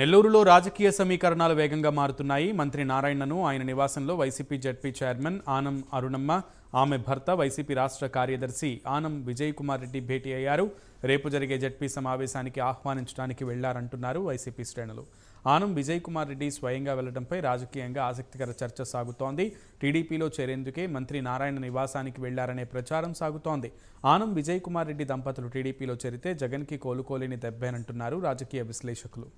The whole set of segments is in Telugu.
నెల్లూరులో రాజకీయ సమీకరణాలు వేగంగా మారుతున్నాయి మంత్రి నారాయణను ఆయన నివాసంలో YCP ZP chairman Anam Arunamma ఆమె భర్త వైసీపీ రాష్ట్ర కార్యదర్శి ఆనం విజయ్ కుమార్ రెడ్డి భేటీ అయ్యారు రేపు జరిగే జడ్పీ సమావేశానికి ఆహ్వానించడానికి వెళ్లారంటున్నారు వైసీపీ శ్రేణులు ఆనం విజయ్ కుమార్ రెడ్డి స్వయంగా వెళ్లడంపై రాజకీయంగా ఆసక్తికర చర్చ సాగుతోంది టీడీపీలో చేరేందుకే మంత్రి నారాయణ నివాసానికి వెళ్లారనే ప్రచారం సాగుతోంది ఆనం విజయ్ కుమార్ రెడ్డి దంపతులు టీడీపీలో చేరితే జగన్కి కోలుకోలేని దెబ్బేనంటున్నారు రాజకీయ విశ్లేషకులు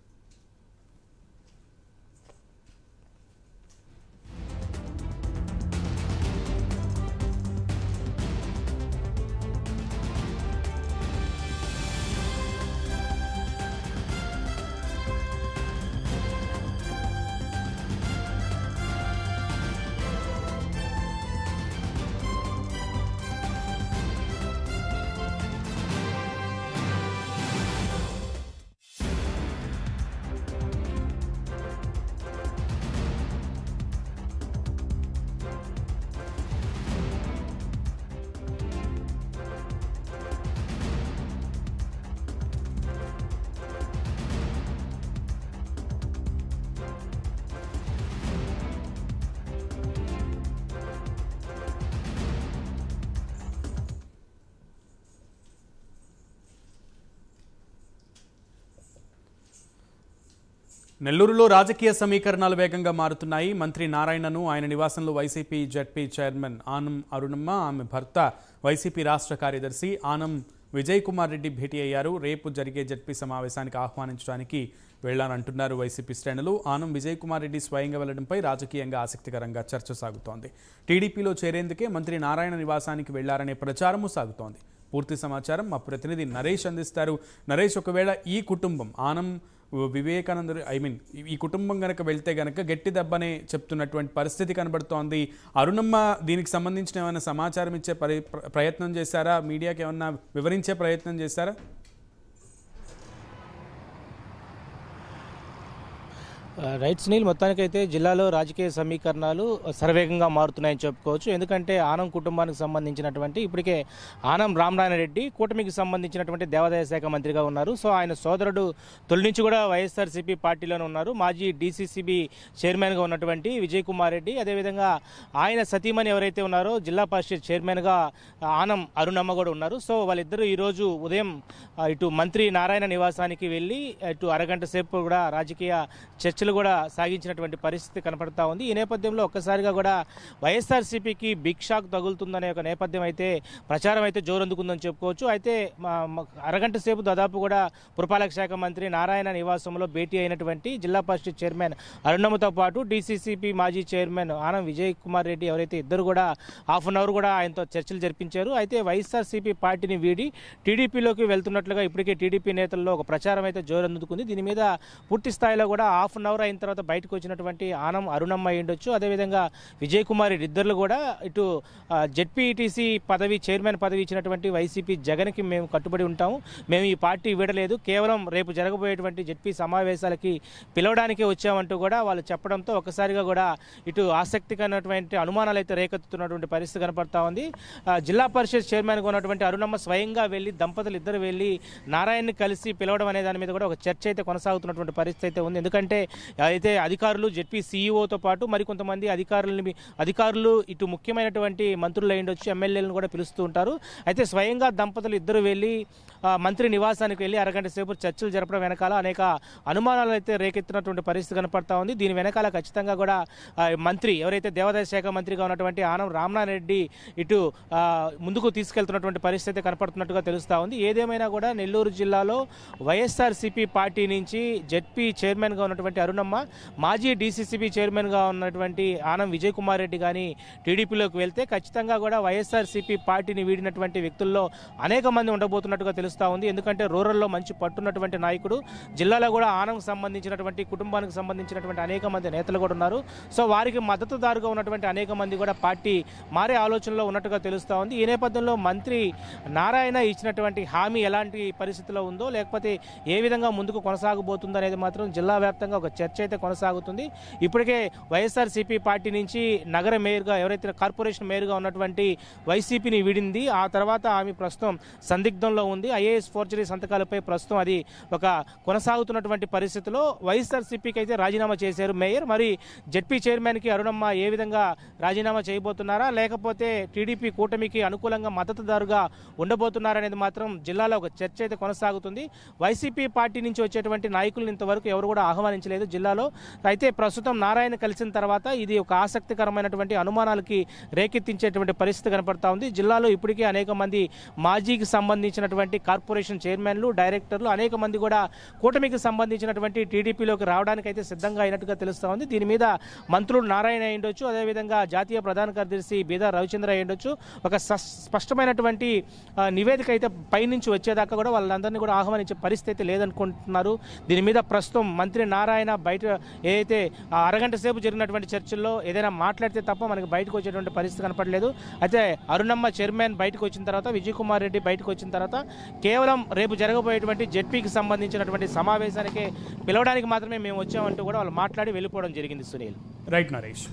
నెల్లూరులో రాజకీయ సమీకరణాలు వేగంగా మారుతున్నాయి మంత్రి నారాయణను ఆయన నివాసంలో YCP ZP chairman Anam Arunamma ఆమె భర్త వైసీపీ రాష్ట్ర కార్యదర్శి ఆనం విజయ్ కుమార్ రెడ్డి భేటీ అయ్యారు రేపు జరిగే జడ్పీ సమావేశానికి ఆహ్వానించడానికి వెళ్లాలంటున్నారు వైసీపీ శ్రేణులు ఆనం విజయ్ కుమార్ రెడ్డి స్వయంగా వెళ్లడంపై రాజకీయంగా ఆసక్తికరంగా చర్చ సాగుతోంది టీడీపీలో చేరేందుకే మంత్రి నారాయణ నివాసానికి వెళ్లారనే ప్రచారము సాగుతోంది పూర్తి సమాచారం మా ప్రతినిధి నరేష్ అందిస్తారు నరేష్ ఒకవేళ ఈ కుటుంబం ఆనం వివేకానంద ఐ మీన్ ఈ కుటుంబం కనుక వెళ్తే కనుక గట్టి దెబ్బనే చెప్తున్నటువంటి పరిస్థితి కనబడుతోంది అరుణమ్మ దీనికి సంబంధించిన ఏమైనా సమాచారం ఇచ్చే ప్రయత్నం చేశారా మీడియాకి ఏమన్నా వివరించే ప్రయత్నం చేశారా రైట్స్ నీల్ మొత్తానికైతే జిల్లాలో రాజకీయ సమీకరణాలు సర్వేగంగా మారుతున్నాయని చెప్పుకోవచ్చు ఎందుకంటే ఆనం కుటుంబానికి సంబంధించినటువంటి ఇప్పటికే ఆనం రెడ్డి కూటమికి సంబంధించినటువంటి దేవాదాయ శాఖ మంత్రిగా ఉన్నారు సో ఆయన సోదరుడు తొలి నుంచి కూడా వైఎస్ఆర్సీపీ పార్టీలోనే ఉన్నారు మాజీ డీసీసీబీ చైర్మన్గా ఉన్నటువంటి విజయ్ కుమార్ రెడ్డి అదేవిధంగా ఆయన సతీమణి ఎవరైతే ఉన్నారో జిల్లా పరిషత్ చైర్మన్గా ఆనం అరుణమ్మ కూడా ఉన్నారు సో వాళ్ళిద్దరూ ఈరోజు ఉదయం ఇటు మంత్రి నారాయణ నివాసానికి వెళ్ళి ఇటు అరగంట సేపు కూడా రాజకీయ చర్చలు చర్చలు కూడా సాగించినటువంటి పరిస్థితి కనపడతా ఉంది ఈ నేపథ్యంలో ఒక్కసారిగా కూడా వైఎస్ఆర్సీపీకి బిగ్ షాక్ తగులుతుందనే ఒక నేపథ్యం అయితే ప్రచారం అయితే జోరందుకుందని చెప్పుకోవచ్చు అయితే అరగంట సేపు దాదాపు కూడా పురపాలక శాఖ మంత్రి నారాయణ నివాసంలో భేటీ అయినటువంటి జిల్లా పరిషత్ చైర్మన్ అరుణమ్మతో పాటు డీసీసీపీ మాజీ చైర్మన్ ఆనం విజయ్ కుమార్ రెడ్డి ఎవరైతే ఇద్దరు కూడా హాఫ్ అన్ అవర్ కూడా ఆయనతో చర్చలు జరిపించారు అయితే వైఎస్ఆర్సీపీ పార్టీని వీడి టీడీపీలోకి వెళ్తున్నట్లుగా ఇప్పటికే టీడీపీ నేతల్లో ఒక ప్రచారం అయితే జోరందుకుంది దీని మీద పూర్తి స్థాయిలో కూడా హాఫ్ అన్ అవర్ రికవర్ అయిన తర్వాత బయటకు వచ్చినటువంటి ఆనం అరుణమ్మ ఉండొచ్చు అదేవిధంగా విజయ్ కుమార్ ఇద్దరు కూడా ఇటు జెడ్పీటీసీ పదవి చైర్మన్ పదవి ఇచ్చినటువంటి వైసీపీ జగన్కి మేము కట్టుబడి ఉంటాము మేము ఈ పార్టీ విడలేదు కేవలం రేపు జరగబోయేటువంటి జెడ్పీ సమావేశాలకి పిలవడానికే వచ్చామంటూ కూడా వాళ్ళు చెప్పడంతో ఒకసారిగా కూడా ఇటు ఆసక్తికరమైనటువంటి అనుమానాలు అయితే రేకెత్తుతున్నటువంటి పరిస్థితి కనపడతా ఉంది జిల్లా పరిషత్ చైర్మన్గా ఉన్నటువంటి అరుణమ్మ స్వయంగా వెళ్ళి దంపతులు ఇద్దరు వెళ్ళి నారాయణ్ని కలిసి పిలవడం అనే దాని మీద కూడా ఒక చర్చ అయితే కొనసాగుతున్నటువంటి పరిస్థితి అయితే ఉంది ఎందుకంటే అయితే అధికారులు జెడ్పీ సీఈఓతో పాటు మరికొంతమంది అధికారులని అధికారులు ఇటు ముఖ్యమైనటువంటి మంత్రులు వచ్చి ఎమ్మెల్యేలను కూడా పిలుస్తూ ఉంటారు అయితే స్వయంగా దంపతులు ఇద్దరు వెళ్ళి మంత్రి నివాసానికి వెళ్ళి అరగంట సేపు చర్చలు జరపడం వెనకాల అనేక అనుమానాలు అయితే రేకెత్తినటువంటి పరిస్థితి కనపడతా ఉంది దీని వెనకాల ఖచ్చితంగా కూడా మంత్రి ఎవరైతే దేవాదాయ శాఖ మంత్రిగా ఉన్నటువంటి ఆనం రామ్నాథ్ రెడ్డి ఇటు ముందుకు తీసుకెళ్తున్నటువంటి పరిస్థితి కనపడుతున్నట్టుగా తెలుస్తూ ఉంది ఏదేమైనా కూడా నెల్లూరు జిల్లాలో వైఎస్ఆర్సీపీ పార్టీ నుంచి జెడ్పీ చైర్మన్గా ఉన్నటువంటి అరుణమ్మ మాజీ డీసీసీబీ చైర్మన్గా ఉన్నటువంటి ఆనం విజయ్ కుమార్ రెడ్డి కానీ టీడీపీలోకి వెళ్తే ఖచ్చితంగా కూడా వైఎస్ఆర్సీపీ పార్టీని వీడినటువంటి వ్యక్తుల్లో అనేక మంది ఉండబోతున్నట్టుగా తెలుస్తూ ఉంది ఎందుకంటే రూరల్లో మంచి పట్టున్నటువంటి నాయకుడు జిల్లాలో కూడా ఆనంకు సంబంధించినటువంటి కుటుంబానికి సంబంధించినటువంటి అనేక మంది నేతలు కూడా ఉన్నారు సో వారికి మద్దతుదారుగా ఉన్నటువంటి అనేక మంది కూడా పార్టీ మారే ఆలోచనలో ఉన్నట్టుగా తెలుస్తూ ఉంది ఈ నేపథ్యంలో మంత్రి నారాయణ ఇచ్చినటువంటి హామీ ఎలాంటి పరిస్థితిలో ఉందో లేకపోతే ఏ విధంగా ముందుకు కొనసాగబోతుందనేది మాత్రం జిల్లా వ్యాప్తంగా ఒక చర్చ అయితే కొనసాగుతుంది ఇప్పటికే వైఎస్ఆర్సీపీ పార్టీ నుంచి నగర మేయర్గా ఎవరైతే కార్పొరేషన్ మేయర్గా ఉన్నటువంటి వైసీపీని విడింది ఆ తర్వాత ఆమె ప్రస్తుతం సందిగ్ధంలో ఉంది ఐఏఎస్ ఫోర్జరీ సంతకాలపై ప్రస్తుతం అది ఒక కొనసాగుతున్నటువంటి పరిస్థితిలో వైఎస్ఆర్సీపీకి అయితే రాజీనామా చేశారు మేయర్ మరి జడ్పీ చైర్మన్కి అరుణమ్మ ఏ విధంగా రాజీనామా చేయబోతున్నారా లేకపోతే టీడీపీ కూటమికి అనుకూలంగా మద్దతుదారుగా ఉండబోతున్నారనేది మాత్రం జిల్లాలో ఒక చర్చ అయితే కొనసాగుతుంది వైసీపీ పార్టీ నుంచి వచ్చేటువంటి నాయకులను ఇంతవరకు ఎవరు కూడా ఆహ్వానించలేదు జిల్లాలో అయితే ప్రస్తుతం నారాయణ కలిసిన తర్వాత ఇది ఒక ఆసక్తికరమైనటువంటి అనుమానాలకి రేకెత్తించేటువంటి పరిస్థితి కనపడతా ఉంది జిల్లాలో ఇప్పటికే అనేక మంది మాజీకి సంబంధించినటువంటి కార్పొరేషన్ చైర్మన్లు డైరెక్టర్లు అనేక మంది కూడా కూటమికి సంబంధించినటువంటి టీడీపీలోకి రావడానికి అయితే సిద్ధంగా అయినట్టుగా తెలుస్తూ ఉంది దీని మీద మంత్రులు నారాయణ అయ్యుండొచ్చు అదేవిధంగా జాతీయ ప్రధాన కార్యదర్శి బీదా రవిచంద్ర అయ్యుండొచ్చు ఒక స్పష్టమైనటువంటి నివేదిక అయితే పైనుంచి వచ్చేదాకా కూడా వాళ్ళందరినీ కూడా ఆహ్వానించే పరిస్థితి లేదనుకుంటున్నారు దీని మీద ప్రస్తుతం మంత్రి నారాయణ బయట ఏదైతే అరగంట సేపు జరిగినటువంటి చర్చల్లో ఏదైనా మాట్లాడితే తప్ప మనకి బయటకు వచ్చేటువంటి పరిస్థితి కనపడలేదు అయితే అరుణమ్మ చైర్మన్ బయటకు వచ్చిన తర్వాత విజయ్ కుమార్ రెడ్డి బయటకు వచ్చిన తర్వాత కేవలం రేపు జరగబోయేటువంటి జెడ్పీకి సంబంధించినటువంటి సమావేశానికి పిలవడానికి మాత్రమే మేము వచ్చామంటూ కూడా వాళ్ళు మాట్లాడి వెళ్ళిపోవడం జరిగింది సునీల్ రైట్ నరేష్